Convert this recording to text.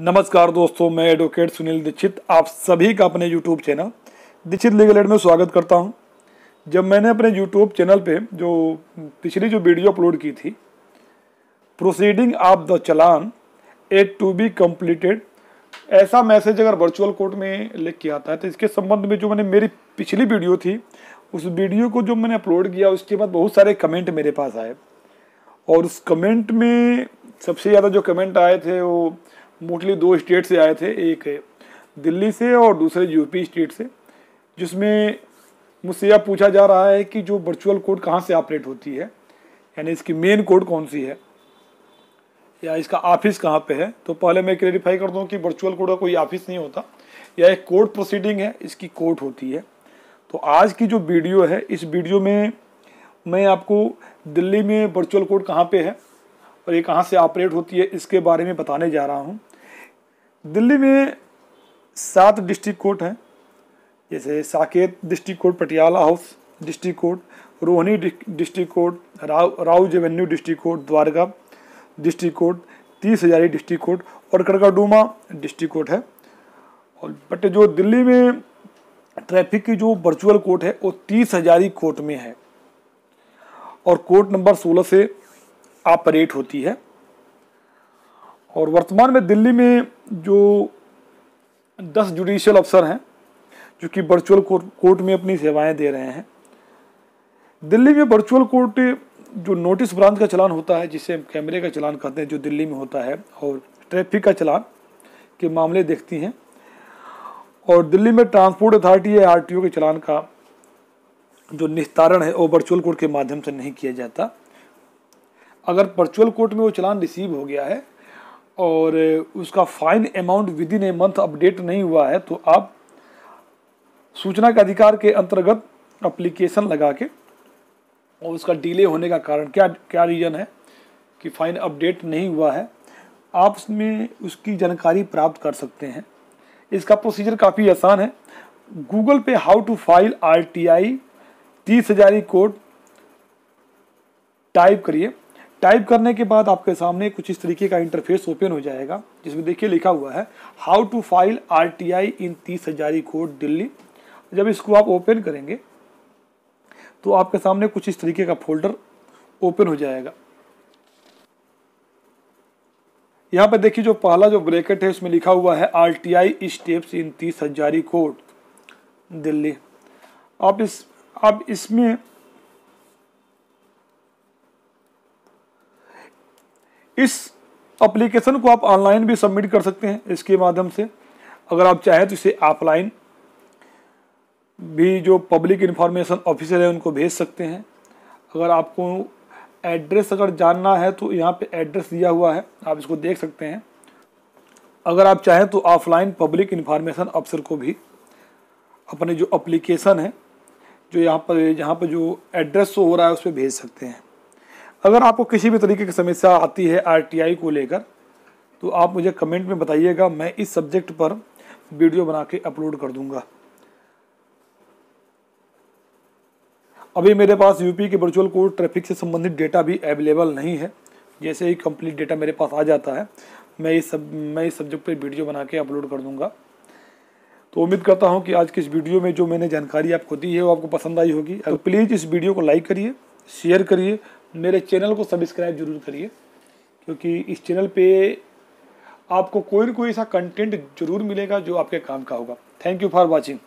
नमस्कार दोस्तों मैं एडवोकेट सुनील दीक्षित आप सभी का अपने YouTube channel Dikshit legal aid में स्वागत करता हूं जब मैंने अपने यूट्यूब चैनल पे जो पिछली जो वीडियो अपलोड की थी proceeding of the challan yet to be completed ऐसा मैसेज अगर वर्चुअल कोर्ट में लिख के आता है तो इसके संबंध में जो मैंने मेरी पिछली वीडियो थी उस वीडियो को जो मैंने अपलोड किया उसके बाद बहुत सारे कमेंट मेरे पास आए और उस कमेंट में सबसे ज़्यादा जो कमेंट आए थे वो मोटली दो स्टेट से आए थे एक दिल्ली से और दूसरे यूपी स्टेट से जिसमें मुझसे यह पूछा जा रहा है कि जो वर्चुअल कोड कहाँ से ऑपरेट होती है यानी इसकी मेन कोड कौन सी है या इसका ऑफिस कहाँ पे है तो पहले मैं क्लेरिफाई कर दूँ कि वर्चुअल कोड का कोई ऑफिस नहीं होता यह एक कोर्ट प्रोसीडिंग है इसकी कोर्ट होती है तो आज की जो वीडियो है इस वीडियो में मैं आपको दिल्ली में वर्चुअल कोर्ट कहाँ पे है और ये कहाँ से ऑपरेट होती है इसके बारे में बताने जा रहा हूँ दिल्ली में सात डिस्ट्रिक्ट कोर्ट हैं जैसे Saket district court Patiala house district court Rohini district court राव rouse avenue district court Dwarka district court Tis Hazari district court और कड़काडूमा डिस्ट्रिक्ट कोर्ट है और बट जो दिल्ली में ट्रैफिक की जो वर्चुअल कोर्ट है वो तीस हजारी कोर्ट में है और कोर्ट नंबर सोलह से ऑपरेट होती है और वर्तमान में दिल्ली में जो दस जुडिशियल अफसर हैं जो कि वर्चुअल कोर्ट में अपनी सेवाएं दे रहे हैं दिल्ली में वर्चुअल कोर्ट जो नोटिस ब्रांच का चलान होता है जिसे कैमरे का चलान कहते हैं जो दिल्ली में होता है और ट्रैफिक का चलान के मामले देखती हैं और दिल्ली में ट्रांसपोर्ट अथॉरिटी या आर के चलान का जो निस्तारण है वो वर्चुअल कोर्ट के माध्यम से नहीं किया जाता अगर वर्चुअल कोर्ट में वो चलान रिसीव हो गया है और उसका fine amount within a month update नहीं हुआ है तो आप सूचना के अधिकार के अंतर्गत अप्लीकेशन लगा के और उसका डिले होने का कारण क्या क्या रीज़न है कि फाइन अपडेट नहीं हुआ है आप उसमें उसकी जानकारी प्राप्त कर सकते हैं इसका प्रोसीजर काफ़ी आसान है गूगल पे how to file R T I Tis Hazari court type करिए टाइप करने के बाद आपके सामने कुछ इस तरीके का इंटरफेस ओपन हो जाएगा जिसमें देखिए लिखा हुआ है how to file R T I in Tis Hazari court Delhi जब इसको आप ओपन करेंगे तो आपके सामने कुछ इस तरीके का फोल्डर ओपन हो जाएगा यहाँ पर देखिए जो पहला जो ब्रैकेट है उसमें लिखा हुआ है R T I steps in Tis Hazari court Delhi आप इस आप इसमें इस अप्लीकेशन को आप ऑनलाइन भी सबमिट कर सकते हैं इसके माध्यम से अगर आप चाहें तो इसे ऑफलाइन भी जो पब्लिक इन्फॉर्मेशन ऑफिसर है उनको भेज सकते हैं अगर आपको एड्रेस अगर जानना है तो यहाँ पे एड्रेस दिया हुआ है आप इसको देख सकते हैं अगर आप चाहें तो ऑफलाइन पब्लिक इन्फॉर्मेशन अफसर को भी अपने जो अप्लीकेशन है जो यहाँ पर यहाँ पर जो एड्रेस हो रहा है उस पर भेज सकते हैं अगर आपको किसी भी तरीके की समस्या आती है आरटीआई को लेकर तो आप मुझे कमेंट में बताइएगा मैं इस सब्जेक्ट पर वीडियो बना के अपलोड कर दूंगा अभी मेरे पास यूपी के वर्चुअल कोड ट्रैफिक से संबंधित डेटा भी अवेलेबल नहीं है जैसे ही कंप्लीट डेटा मेरे पास आ जाता है मैं इस सब मैं इस सब्जेक्ट पर वीडियो बना के अपलोड कर दूंगा तो उम्मीद करता हूं कि आज की इस वीडियो में जो मैंने जानकारी आपको दी है वो आपको पसंद आई होगी तो प्लीज़ इस वीडियो को लाइक करिए शेयर करिए मेरे चैनल को सब्सक्राइब जरूर करिए क्योंकि इस चैनल पे आपको कोई ना कोई ऐसा कंटेंट जरूर मिलेगा जो आपके काम का होगा थैंक यू फॉर वॉचिंग